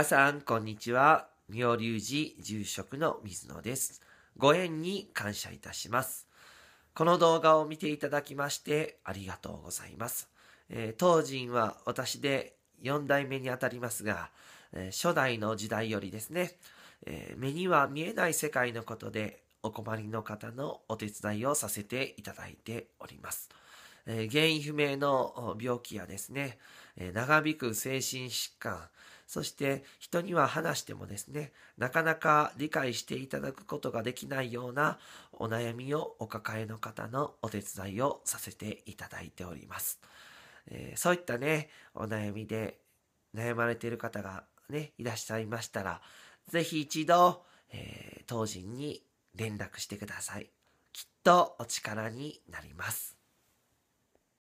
皆さん、こんにちは。妙隆寺住職の水野です。ご縁に感謝いたします。この動画を見ていただきましてありがとうございます。えー、当人は私で4代目にあたりますが、えー、初代の時代よりですね、えー、目には見えない世界のことでお困りの方のお手伝いをさせていただいております。え原因不明の病気やですね、え長引く精神疾患、そして人には話してもですね、なかなか理解していただくことができないようなお悩みをお抱えの方のお手伝いをさせていただいております。えそういったね、お悩みで悩まれている方がね、いらっしゃいましたら、ぜひ一度、えー、当人に連絡してください。きっとお力になります。